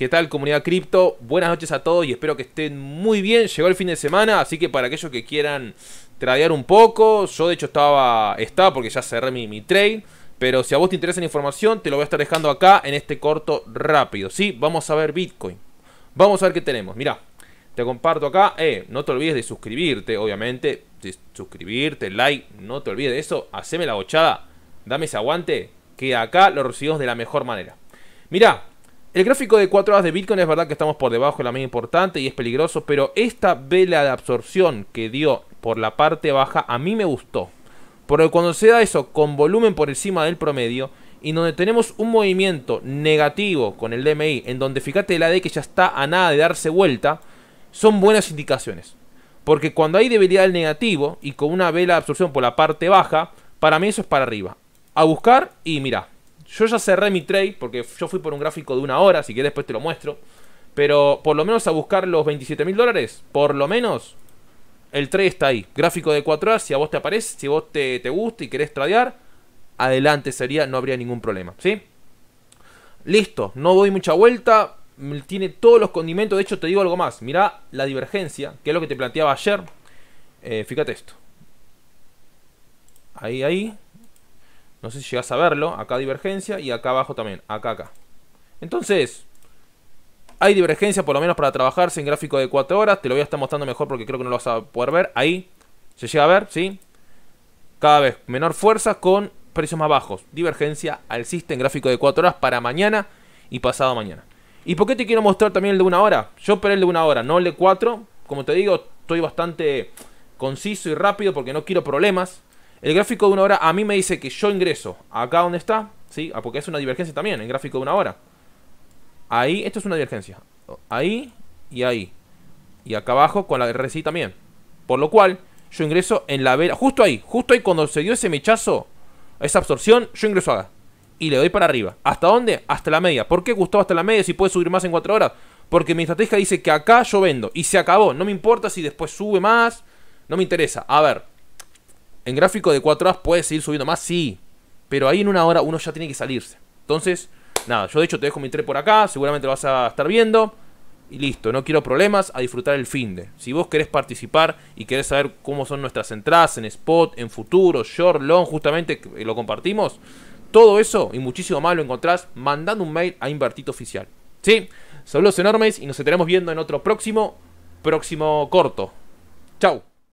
¿Qué tal comunidad cripto? Buenas noches a todos y espero que estén muy bien. Llegó el fin de semana, así que para aquellos que quieran tradear un poco, yo de hecho estaba, estaba porque ya cerré mi, mi trade. Pero si a vos te interesa la información, te lo voy a estar dejando acá en este corto rápido. ¿sí? Vamos a ver Bitcoin. Vamos a ver qué tenemos. Mirá, te comparto acá. Eh, no te olvides de suscribirte, obviamente. suscribirte, like, no te olvides de eso. Haceme la bochada, dame ese aguante, que acá lo recibimos de la mejor manera. Mirá, el gráfico de 4 horas de Bitcoin es verdad que estamos por debajo de la media importante y es peligroso, pero esta vela de absorción que dio por la parte baja a mí me gustó. Porque cuando se da eso con volumen por encima del promedio y donde tenemos un movimiento negativo con el DMI, en donde fíjate la D que ya está a nada de darse vuelta, son buenas indicaciones. Porque cuando hay debilidad del negativo y con una vela de absorción por la parte baja, para mí eso es para arriba. A buscar y mirá, yo ya cerré mi trade porque yo fui por un gráfico de una hora, así que después te lo muestro. Pero por lo menos a buscar los 27 mil dólares, por lo menos el trade está ahí. Gráfico de 4 horas, si a vos te aparece, si vos te, te gusta y querés tradear, adelante sería, no habría ningún problema, ¿sí? Listo, no doy mucha vuelta, tiene todos los condimentos, de hecho te digo algo más, mirá la divergencia, que es lo que te planteaba ayer, eh, fíjate esto. Ahí, ahí, no sé si llegas a verlo. Acá divergencia y acá abajo también. Acá, acá. Entonces, hay divergencia por lo menos para trabajarse en gráfico de 4 horas. Te lo voy a estar mostrando mejor porque creo que no lo vas a poder ver. Ahí se llega a ver, ¿sí? Cada vez menor fuerza con precios más bajos. Divergencia al en gráfico de 4 horas para mañana y pasado mañana. ¿Y por qué te quiero mostrar también el de una hora? Yo operé el de una hora, no el de 4. Como te digo, estoy bastante conciso y rápido porque no quiero problemas. El gráfico de una hora a mí me dice que yo ingreso acá donde está, ¿sí? Ah, porque es una divergencia también, el gráfico de una hora. Ahí, esto es una divergencia. Ahí y ahí. Y acá abajo con la RSI también. Por lo cual, yo ingreso en la vela. Justo ahí, justo ahí cuando se dio ese mechazo, esa absorción, yo ingreso acá. Y le doy para arriba. ¿Hasta dónde? Hasta la media. ¿Por qué gustó hasta la media si puede subir más en cuatro horas? Porque mi estrategia dice que acá yo vendo. Y se acabó. No me importa si después sube más. No me interesa. A ver. En gráfico de 4 horas puedes seguir subiendo más, sí. Pero ahí en una hora uno ya tiene que salirse. Entonces, nada, yo de hecho te dejo mi tres por acá, seguramente lo vas a estar viendo. Y listo, no quiero problemas, a disfrutar el fin de. Si vos querés participar y querés saber cómo son nuestras entradas en spot, en futuro, short, long, justamente eh, lo compartimos. Todo eso y muchísimo más lo encontrás mandando un mail a Invertito Oficial. ¿Sí? Saludos enormes y nos estaremos viendo en otro próximo, próximo corto. Chau.